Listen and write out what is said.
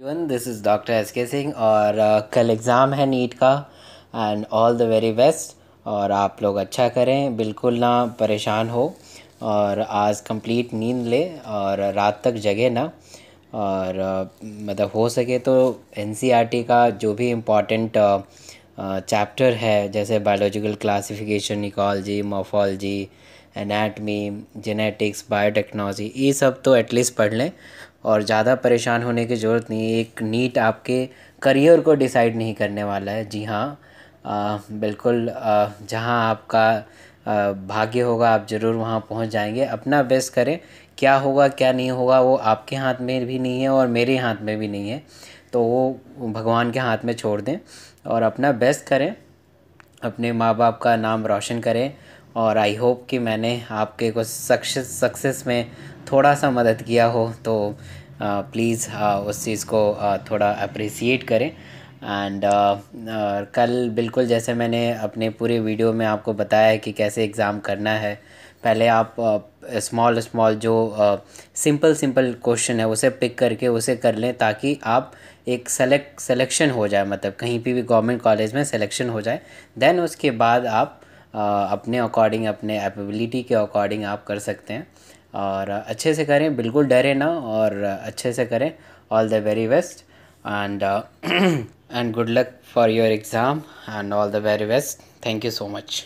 this is doctor S के सिंह और uh, कल एग्ज़ाम है नीट का and all the very best और आप लोग अच्छा करें बिल्कुल ना परेशान हो और आज कंप्लीट नींद ले और रात तक जगे ना और uh, मतलब हो सके तो एन e का जो भी इम्पॉर्टेंट चैप्टर uh, है जैसे biological classification ecology morphology anatomy genetics biotechnology ये सब तो एटलीस्ट पढ़ लें और ज़्यादा परेशान होने की ज़रूरत नहीं है एक नीट आपके करियर को डिसाइड नहीं करने वाला है जी हाँ बिल्कुल जहाँ आपका भाग्य होगा आप ज़रूर वहाँ पहुँच जाएंगे अपना बेस्ट करें क्या होगा क्या नहीं होगा वो आपके हाथ में भी नहीं है और मेरे हाथ में भी नहीं है तो वो भगवान के हाथ में छोड़ दें और अपना बेस्ट करें अपने माँ बाप का नाम रोशन करें और आई होप कि मैंने आपके को सक्सेस सक्सेस में थोड़ा सा मदद किया हो तो प्लीज़ उस चीज़ को थोड़ा अप्रिसिएट करें एंड कल बिल्कुल जैसे मैंने अपने पूरे वीडियो में आपको बताया है कि कैसे एग्ज़ाम करना है पहले आप स्मॉल स्मॉल जो सिंपल सिंपल क्वेश्चन है उसे पिक करके उसे कर लें ताकि आप एक सेलेक्ट सिलेक्शन हो जाए मतलब कहीं पे भी गवर्नमेंट कॉलेज में सिलेक्शन हो जाए देन उसके बाद आप अपने अकॉर्डिंग अपने एपेबिलिटी के अकॉर्डिंग आप कर सकते हैं और अच्छे से करें बिल्कुल डरे ना और अच्छे से करें all the very best and and good luck for your exam and all the very best thank you so much